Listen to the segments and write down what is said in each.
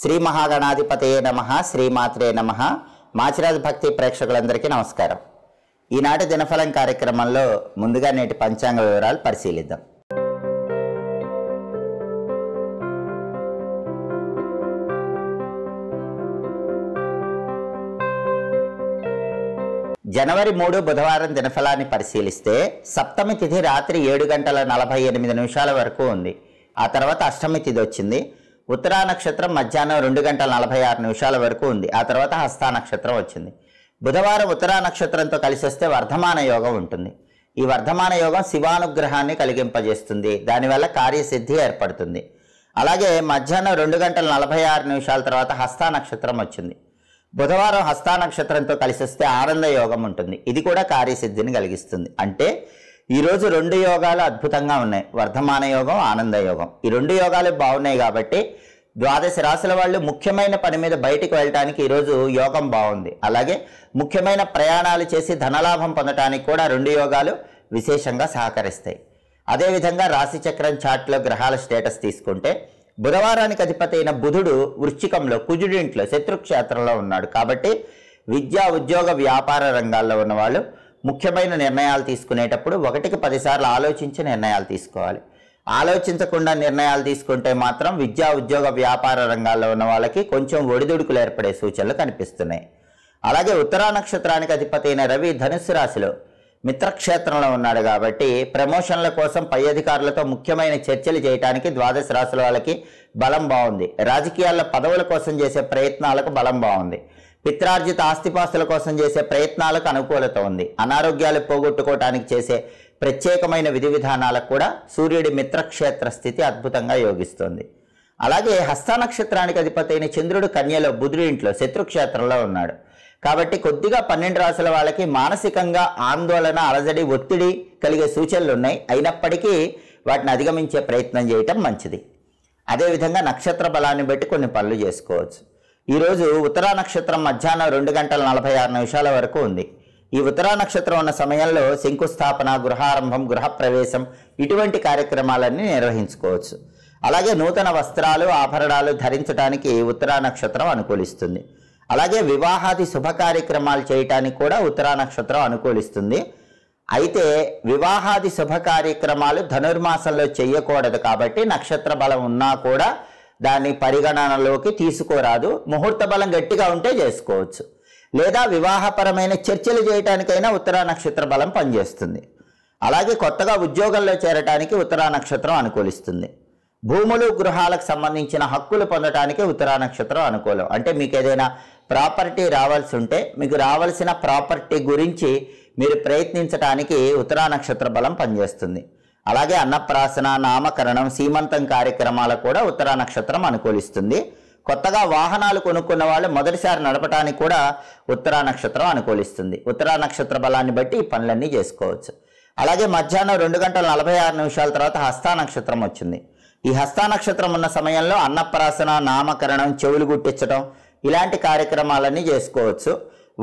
శ్రీ మహాగణాధిపతయే నమ శ్రీమాత్రే నమ మాచిరాజు భక్తి ప్రేక్షకులందరికీ నమస్కారం ఈనాటి దినఫలం కార్యక్రమంలో ముందుగా నేటి పంచాంగ వివరాలు పరిశీలిద్దాం జనవరి మూడు బుధవారం దినఫలాన్ని పరిశీలిస్తే సప్తమి తిథి రాత్రి ఏడు గంటల నలభై ఎనిమిది నిమిషాల వరకు ఉంది ఆ తర్వాత అష్టమి తిథి వచ్చింది ఉత్తరా నక్షత్రం మధ్యాహ్నం రెండు గంటల నలభై ఆరు నిమిషాల వరకు ఉంది ఆ తర్వాత హస్తా నక్షత్రం వచ్చింది బుధవారం ఉత్తరా నక్షత్రంతో కలిసి వస్తే వర్ధమాన యోగం ఉంటుంది ఈ వర్ధమాన యోగం శివానుగ్రహాన్ని కలిగింపజేస్తుంది దానివల్ల కార్యసిద్ధి ఏర్పడుతుంది అలాగే మధ్యాహ్నం రెండు గంటల నలభై ఆరు నిమిషాల తర్వాత హస్తా నక్షత్రం వచ్చింది బుధవారం హస్తా నక్షత్రంతో కలిసి వస్తే ఆనంద యోగం ఉంటుంది ఇది కూడా కార్యసిద్ధిని కలిగిస్తుంది అంటే ఈరోజు రెండు యోగాలు అద్భుతంగా ఉన్నాయి వర్ధమాన యోగం ఆనంద యోగం ఈ రెండు యోగాలు బాగున్నాయి కాబట్టి ద్వాదశ రాశుల వాళ్ళు ముఖ్యమైన పని మీద బయటికి వెళ్ళటానికి ఈరోజు యోగం బాగుంది అలాగే ముఖ్యమైన ప్రయాణాలు చేసి ధనలాభం పొందటానికి కూడా రెండు యోగాలు విశేషంగా సహకరిస్తాయి అదేవిధంగా రాశిచక్రం చాట్లో గ్రహాల స్టేటస్ తీసుకుంటే బుధవారానికి అధిపతి అయిన బుధుడు వృశ్చికంలో కుజుడింట్లో శత్రుక్షేత్రంలో ఉన్నాడు కాబట్టి విద్యా ఉద్యోగ వ్యాపార రంగాల్లో ఉన్నవాళ్ళు ముఖ్యమైన నిర్ణయాలు తీసుకునేటప్పుడు ఒకటికి పదిసార్లు ఆలోచించి నిర్ణయాలు తీసుకోవాలి ఆలోచించకుండా నిర్ణయాలు తీసుకుంటే మాత్రం విద్యా ఉద్యోగ వ్యాపార రంగాల్లో ఉన్న వాళ్ళకి కొంచెం ఒడిదుడుకులు ఏర్పడే సూచనలు కనిపిస్తున్నాయి అలాగే ఉత్తరా నక్షత్రానికి అధిపతి అయిన రవి ధనుస్సు రాశిలో మిత్రక్షేత్రంలో ఉన్నాడు కాబట్టి ప్రమోషన్ల కోసం పై అధికారులతో ముఖ్యమైన చర్చలు చేయడానికి ద్వాదశ రాశుల వాళ్ళకి బలం బాగుంది రాజకీయాల్లో పదవుల కోసం చేసే ప్రయత్నాలకు బలం బాగుంది పిత్రార్జిత ఆస్తిపాస్తుల కోసం చేసే ప్రయత్నాలకు అనుకూలత ఉంది అనారోగ్యాలు పోగొట్టుకోవటానికి చేసే ప్రత్యేకమైన విధి విధానాలకు కూడా సూర్యుడి మిత్రక్షేత్ర స్థితి అద్భుతంగా యోగిస్తుంది అలాగే హస్త నక్షత్రానికి అధిపతి అయిన చంద్రుడు కన్యలో బుధుడి ఇంట్లో శత్రుక్షేత్రంలో ఉన్నాడు కాబట్టి కొద్దిగా పన్నెండు రాసుల వాళ్ళకి మానసికంగా ఆందోళన అలజడి ఒత్తిడి కలిగే సూచనలు ఉన్నాయి అయినప్పటికీ వాటిని అధిగమించే ప్రయత్నం చేయటం మంచిది అదేవిధంగా నక్షత్ర బలాన్ని బట్టి కొన్ని పనులు చేసుకోవచ్చు ఈరోజు ఉత్తరా నక్షత్రం మధ్యాహ్నం రెండు గంటల నలభై ఆరు నిమిషాల వరకు ఉంది ఈ ఉత్తరా నక్షత్రం ఉన్న సమయంలో శంకుస్థాపన గృహారంభం గృహప్రవేశం ఇటువంటి కార్యక్రమాలన్నీ నిర్వహించుకోవచ్చు అలాగే నూతన వస్త్రాలు ఆభరణాలు ధరించడానికి ఉత్తరా నక్షత్రం అనుకూలిస్తుంది అలాగే వివాహాది శుభ కార్యక్రమాలు చేయటానికి కూడా ఉత్తరా నక్షత్రం అనుకూలిస్తుంది అయితే వివాహాది శుభ కార్యక్రమాలు ధనుర్మాసంలో చేయకూడదు కాబట్టి నక్షత్ర బలం ఉన్నా కూడా దాన్ని పరిగణనలోకి తీసుకోరాదు ముహూర్త బలం గట్టిగా ఉంటే చేసుకోవచ్చు లేదా వివాహపరమైన చర్చలు చేయటానికైనా ఉత్తరా నక్షత్ర బలం పనిచేస్తుంది అలాగే కొత్తగా ఉద్యోగంలో చేరటానికి ఉత్తరా నక్షత్రం అనుకూలిస్తుంది భూములు గృహాలకు సంబంధించిన హక్కులు పొందటానికి ఉత్తరా నక్షత్రం అనుకూలం అంటే మీకు ఏదైనా ప్రాపర్టీ రావాల్సి ఉంటే మీకు రావాల్సిన ప్రాపర్టీ గురించి మీరు ప్రయత్నించడానికి ఉత్తరా నక్షత్ర బలం పనిచేస్తుంది అలాగే అన్నప్రాసన నామకరణం సీమంతం కార్యక్రమాలకు కూడా ఉత్తరా నక్షత్రం అనుకూలిస్తుంది కొత్తగా వాహనాలు కొనుక్కున్న వాళ్ళు మొదటిసారి నడపడానికి కూడా ఉత్తరా నక్షత్రం అనుకూలిస్తుంది ఉత్తరా నక్షత్ర బలాన్ని బట్టి ఈ పనులన్నీ చేసుకోవచ్చు అలాగే మధ్యాహ్నం రెండు గంటల నలభై ఆరు నిమిషాల తర్వాత హస్తా నక్షత్రం వచ్చింది ఈ హస్తా నక్షత్రం ఉన్న సమయంలో అన్నప్రాసన నామకరణం చెవులు గుట్టించడం ఇలాంటి కార్యక్రమాలన్నీ చేసుకోవచ్చు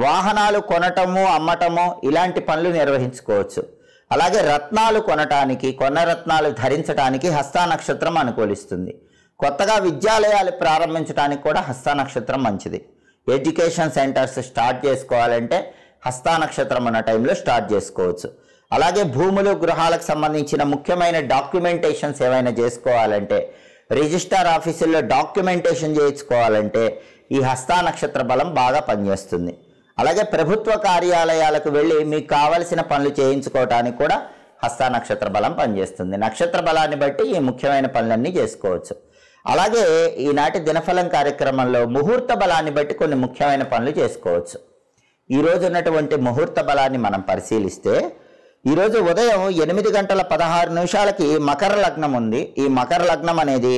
వాహనాలు కొనటము అమ్మటము ఇలాంటి పనులు నిర్వహించుకోవచ్చు అలాగే రత్నాలు కొనటానికి కొన్న రత్నాలు ధరించటానికి హస్తానక్షత్రం అనుకూలిస్తుంది కొత్తగా విద్యాలయాలు ప్రారంభించడానికి కూడా హస్తానక్షత్రం మంచిది ఎడ్యుకేషన్ సెంటర్స్ స్టార్ట్ చేసుకోవాలంటే హస్తానక్షత్రం అన్న టైంలో స్టార్ట్ చేసుకోవచ్చు అలాగే భూములు గృహాలకు సంబంధించిన ముఖ్యమైన డాక్యుమెంటేషన్స్ ఏమైనా చేసుకోవాలంటే రిజిస్టార్ ఆఫీసుల్లో డాక్యుమెంటేషన్ చేయించుకోవాలంటే ఈ హస్తానక్షత్ర బలం బాగా పనిచేస్తుంది అలాగే ప్రభుత్వ కార్యాలయాలకు వెళ్ళి మీకు కావలసిన పనులు చేయించుకోవటానికి కూడా హస్త నక్షత్ర బలం పనిచేస్తుంది నక్షత్ర బలాన్ని బట్టి ఈ ముఖ్యమైన పనులన్నీ చేసుకోవచ్చు అలాగే ఈనాటి దినఫలం కార్యక్రమంలో ముహూర్త బలాన్ని బట్టి కొన్ని ముఖ్యమైన పనులు చేసుకోవచ్చు ఈరోజు ఉన్నటువంటి ముహూర్త బలాన్ని మనం పరిశీలిస్తే ఈరోజు ఉదయం ఎనిమిది గంటల పదహారు నిమిషాలకి మకర లగ్నం ఉంది ఈ మకర లగ్నం అనేది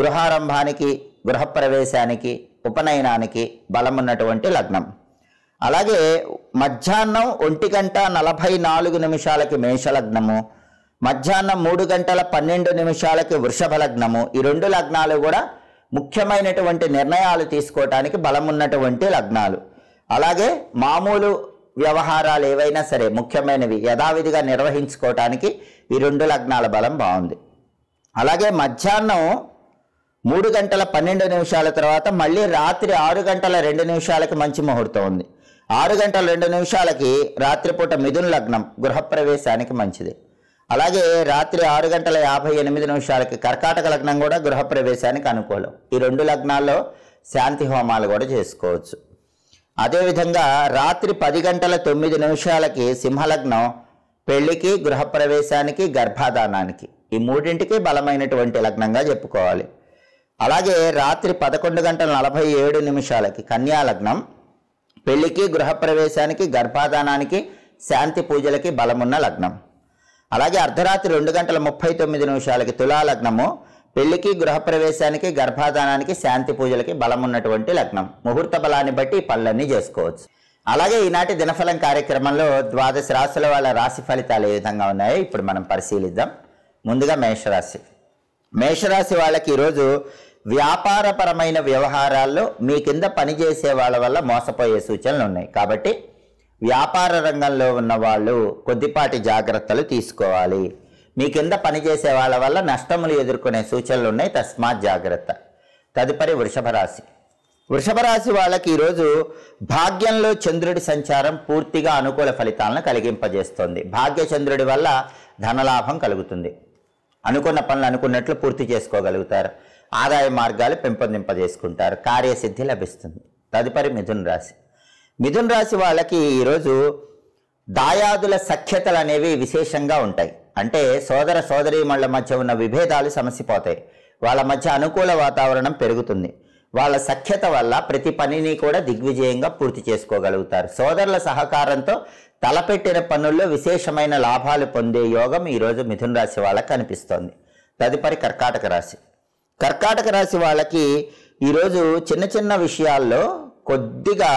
గృహారంభానికి గృహప్రవేశానికి ఉపనయనానికి బలం ఉన్నటువంటి లగ్నం అలాగే మధ్యాహ్నం ఒంటి గంట నలభై నాలుగు నిమిషాలకి మేషలగ్నము మధ్యాహ్నం మూడు గంటల పన్నెండు నిమిషాలకి వృషభ లగ్నము ఈ రెండు లగ్నాలు కూడా ముఖ్యమైనటువంటి నిర్ణయాలు తీసుకోవటానికి బలం ఉన్నటువంటి లగ్నాలు అలాగే మామూలు వ్యవహారాలు ఏవైనా సరే ముఖ్యమైనవి యథావిధిగా నిర్వహించుకోవటానికి ఈ రెండు లగ్నాల బలం బాగుంది అలాగే మధ్యాహ్నం మూడు గంటల పన్నెండు నిమిషాల తర్వాత మళ్ళీ రాత్రి ఆరు గంటల రెండు నిమిషాలకి మంచి ముహూర్తం ఉంది ఆరు గంటల రెండు నిమిషాలకి రాత్రిపూట మిథున లగ్నం గృహప్రవేశానికి మంచిది అలాగే రాత్రి ఆరు గంటల యాభై ఎనిమిది నిమిషాలకి కర్కాటక లగ్నం కూడా గృహప్రవేశానికి అనుకూలం ఈ రెండు లగ్నాల్లో శాంతి హోమాలు కూడా చేసుకోవచ్చు అదేవిధంగా రాత్రి పది గంటల తొమ్మిది నిమిషాలకి సింహలగ్నం పెళ్లికి గృహప్రవేశానికి గర్భాధానానికి ఈ మూడింటికి బలమైనటువంటి లగ్నంగా చెప్పుకోవాలి అలాగే రాత్రి పదకొండు గంటల నలభై ఏడు నిమిషాలకి లగ్నం పెళ్లికి గృహప్రవేశానికి గర్భాధానానికి శాంతి పూజలకి బలమున్న లగ్నం అలాగే అర్ధరాత్రి రెండు గంటల ముప్పై తొమ్మిది నిమిషాలకి తులాలగ్నము పెళ్లికి గృహప్రవేశానికి గర్భాధానానికి శాంతి పూజలకి బలమున్నటువంటి లగ్నం ముహూర్త బలాన్ని బట్టి పనులన్నీ చేసుకోవచ్చు అలాగే ఈనాటి దినఫలం కార్యక్రమంలో ద్వాదశ రాశుల వాళ్ళ రాశి ఫలితాలు ఏ విధంగా ఉన్నాయో ఇప్పుడు మనం పరిశీలిద్దాం ముందుగా మేషరాశి మేషరాశి వాళ్ళకి ఈరోజు వ్యాపారపరమైన వ్యవహారాల్లో మీ కింద పనిచేసే వాళ్ళ వల్ల మోసపోయే సూచనలు ఉన్నాయి కాబట్టి వ్యాపార రంగంలో ఉన్న వాళ్ళు కొద్దిపాటి జాగ్రత్తలు తీసుకోవాలి మీ కింద పనిచేసే వాళ్ళ వల్ల నష్టములు ఎదుర్కొనే సూచనలు ఉన్నాయి తస్మాత్ జాగ్రత్త తదుపరి వృషభ రాశి వృషభ రాశి వాళ్ళకి ఈరోజు భాగ్యంలో చంద్రుడి సంచారం పూర్తిగా అనుకూల ఫలితాలను కలిగింపజేస్తోంది భాగ్యచంద్రుడి వల్ల ధనలాభం కలుగుతుంది అనుకున్న పనులు అనుకున్నట్లు పూర్తి చేసుకోగలుగుతారు ఆదాయ మార్గాలు పెంపొందింపజేసుకుంటారు కార్యసిద్ధి లభిస్తుంది తదుపరి మిథున్ రాశి మిథున్ రాశి వాళ్ళకి ఈరోజు దాయాదుల సఖ్యతలు అనేవి విశేషంగా ఉంటాయి అంటే సోదర సోదరీమణుల మధ్య ఉన్న విభేదాలు సమసిపోతాయి వాళ్ళ మధ్య అనుకూల వాతావరణం పెరుగుతుంది వాళ్ళ సఖ్యత వల్ల ప్రతి పనిని కూడా దిగ్విజయంగా పూర్తి చేసుకోగలుగుతారు సోదరుల సహకారంతో తలపెట్టిన పనుల్లో విశేషమైన లాభాలు పొందే యోగం ఈరోజు మిథున రాశి వాళ్ళకు కనిపిస్తోంది తదుపరి కర్కాటక రాశి కర్కాటక రాశి వాళ్ళకి ఈరోజు చిన్న చిన్న విషయాల్లో కొద్దిగా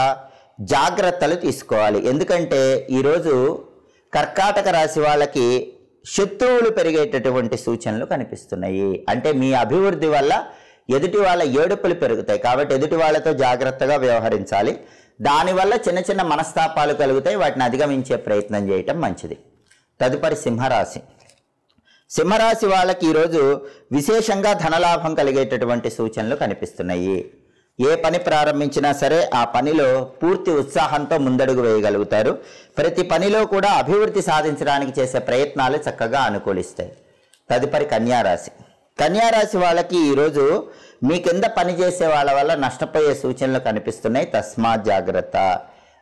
జాగ్రత్తలు తీసుకోవాలి ఎందుకంటే ఈరోజు కర్కాటక రాశి వాళ్ళకి శత్రువులు పెరిగేటటువంటి సూచనలు కనిపిస్తున్నాయి అంటే మీ అభివృద్ధి వల్ల ఎదుటి వాళ్ళ ఏడుపులు పెరుగుతాయి కాబట్టి ఎదుటి వాళ్ళతో జాగ్రత్తగా వ్యవహరించాలి దానివల్ల చిన్న చిన్న మనస్తాపాలు కలుగుతాయి వాటిని అధిగమించే ప్రయత్నం చేయటం మంచిది తదుపరి సింహరాశి సింహరాశి వాళ్ళకి ఈరోజు విశేషంగా ధనలాభం కలిగేటటువంటి సూచనలు కనిపిస్తున్నాయి ఏ పని ప్రారంభించినా సరే ఆ పనిలో పూర్తి ఉత్సాహంతో ముందడుగు వేయగలుగుతారు ప్రతి పనిలో కూడా అభివృద్ధి సాధించడానికి చేసే ప్రయత్నాలు చక్కగా అనుకూలిస్తాయి తదుపరి కన్యారాశి కన్యారాశి వాళ్ళకి ఈరోజు మీ కింద పనిచేసే వాళ్ళ వల్ల నష్టపోయే సూచనలు కనిపిస్తున్నాయి తస్మాత్ జాగ్రత్త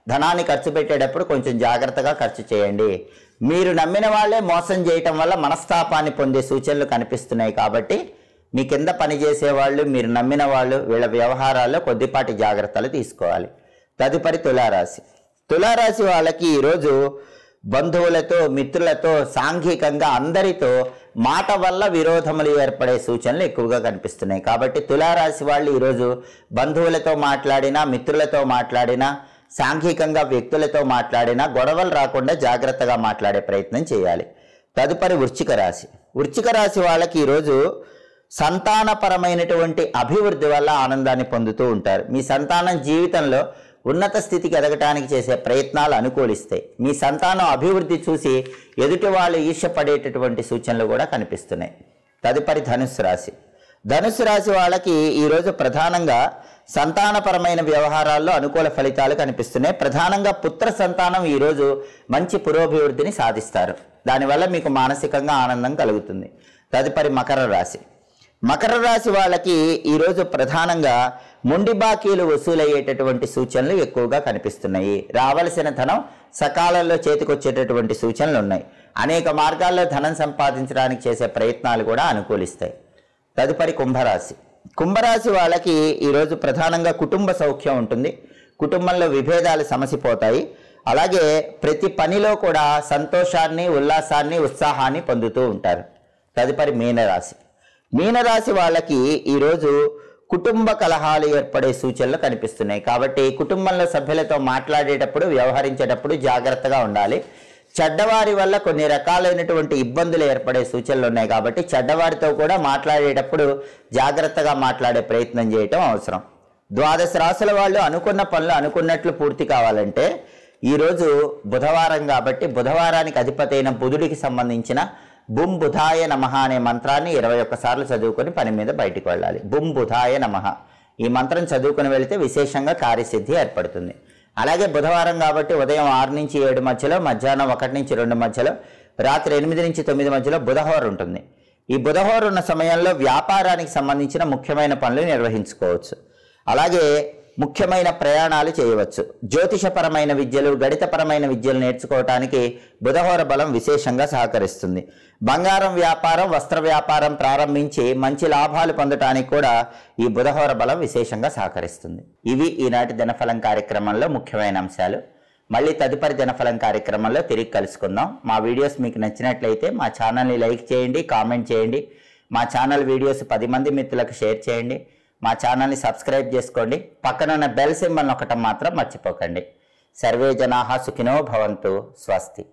ధనాన్ని ఖర్చు పెట్టేటప్పుడు కొంచెం జాగ్రత్తగా ఖర్చు చేయండి మీరు నమ్మిన వాళ్ళే మోసం చేయటం వల్ల మనస్తాపాన్ని పొందే సూచనలు కనిపిస్తున్నాయి కాబట్టి మీ కింద వాళ్ళు మీరు నమ్మిన వాళ్ళు వీళ్ళ వ్యవహారాల్లో కొద్దిపాటి జాగ్రత్తలు తీసుకోవాలి తదుపరి తులారాశి తులారాశి వాళ్ళకి ఈరోజు బంధువులతో మిత్రులతో సాంఘికంగా అందరితో మాట వల్ల విరోధములు ఏర్పడే సూచనలు ఎక్కువగా కనిపిస్తున్నాయి కాబట్టి తులారాశి వాళ్ళు ఈరోజు బంధువులతో మాట్లాడినా మిత్రులతో మాట్లాడినా సాంఘికంగా వ్యక్తులతో మాట్లాడినా గొడవలు రాకుండా జాగ్రత్తగా మాట్లాడే ప్రయత్నం చేయాలి తదుపరి వృశ్చిక రాశి వృశ్చిక రాశి వాళ్ళకి ఈరోజు సంతానపరమైనటువంటి అభివృద్ధి వల్ల ఆనందాన్ని పొందుతూ ఉంటారు మీ సంతానం జీవితంలో ఉన్నత స్థితికి ఎదగటానికి చేసే ప్రయత్నాలు అనుకూలిస్తాయి మీ సంతానం అభివృద్ధి చూసి ఎదుటి వాళ్ళు ఈర్ష్యపడేటటువంటి సూచనలు కూడా కనిపిస్తున్నాయి తదుపరి ధనుస్సు రాశి ధనుసు రాశి వాళ్ళకి ఈరోజు ప్రధానంగా సంతానపరమైన వ్యవహారాల్లో అనుకూల ఫలితాలు కనిపిస్తున్నాయి ప్రధానంగా పుత్ర సంతానం ఈరోజు మంచి పురోభివృద్ధిని సాధిస్తారు దానివల్ల మీకు మానసికంగా ఆనందం కలుగుతుంది తదుపరి మకర రాశి మకర రాశి వాళ్ళకి ఈరోజు ప్రధానంగా ముండి బాకీలు వసూలయ్యేటటువంటి సూచనలు ఎక్కువగా కనిపిస్తున్నాయి రావలసిన ధనం సకాలంలో చేతికొచ్చేటటువంటి సూచనలు ఉన్నాయి అనేక మార్గాల్లో ధనం సంపాదించడానికి చేసే ప్రయత్నాలు కూడా అనుకూలిస్తాయి తదుపరి కుంభరాశి కుంభరాశి వాళ్ళకి ఈరోజు ప్రధానంగా కుటుంబ సౌఖ్యం ఉంటుంది కుటుంబంలో విభేదాలు సమసిపోతాయి అలాగే ప్రతి పనిలో కూడా సంతోషాన్ని ఉల్లాసాన్ని ఉత్సాహాన్ని పొందుతూ ఉంటారు తదుపరి మీనరాశి మీనరాశి వాళ్ళకి ఈరోజు కుటుంబ కలహాలు ఏర్పడే సూచనలు కనిపిస్తున్నాయి కాబట్టి కుటుంబంలో సభ్యులతో మాట్లాడేటప్పుడు వ్యవహరించేటప్పుడు జాగ్రత్తగా ఉండాలి చెడ్డవారి వల్ల కొన్ని రకాలైనటువంటి ఇబ్బందులు ఏర్పడే సూచనలు ఉన్నాయి కాబట్టి చెడ్డవారితో కూడా మాట్లాడేటప్పుడు జాగ్రత్తగా మాట్లాడే ప్రయత్నం చేయటం అవసరం ద్వాదశ రాసుల వాళ్ళు అనుకున్న పనులు అనుకున్నట్లు పూర్తి కావాలంటే ఈరోజు బుధవారం కాబట్టి బుధవారానికి అయిన బుధుడికి సంబంధించిన బుం బుధాయ నమ అనే మంత్రాన్ని ఇరవై ఒక్కసార్లు చదువుకొని పని మీద బయటికి వెళ్ళాలి బుం బుధాయ నమ ఈ మంత్రం చదువుకుని వెళితే విశేషంగా కార్యసిద్ధి ఏర్పడుతుంది అలాగే బుధవారం కాబట్టి ఉదయం ఆరు నుంచి ఏడు మధ్యలో మధ్యాహ్నం ఒకటి నుంచి రెండు మధ్యలో రాత్రి ఎనిమిది నుంచి తొమ్మిది మధ్యలో బుధహోర ఉంటుంది ఈ బుధహోర ఉన్న సమయంలో వ్యాపారానికి సంబంధించిన ముఖ్యమైన పనులు నిర్వహించుకోవచ్చు అలాగే ముఖ్యమైన ప్రయాణాలు చేయవచ్చు జ్యోతిషపరమైన విద్యలు గణితపరమైన విద్యలు నేర్చుకోవటానికి బుధహోర బలం విశేషంగా సహకరిస్తుంది బంగారం వ్యాపారం వస్త్ర వ్యాపారం ప్రారంభించి మంచి లాభాలు పొందటానికి కూడా ఈ బుధహోర బలం విశేషంగా సహకరిస్తుంది ఇవి ఈనాటి దినఫలం కార్యక్రమంలో ముఖ్యమైన అంశాలు మళ్ళీ తదుపరి దినఫలం కార్యక్రమంలో తిరిగి కలుసుకుందాం మా వీడియోస్ మీకు నచ్చినట్లయితే మా ఛానల్ని లైక్ చేయండి కామెంట్ చేయండి మా ఛానల్ వీడియోస్ పది మంది మిత్రులకు షేర్ చేయండి మా ఛానల్ని సబ్స్క్రైబ్ చేసుకోండి పక్కనున్న బెల్ సింబల్ ఒకటం మాత్రం మర్చిపోకండి సర్వే జనా సుఖినో భవంతు స్వస్తి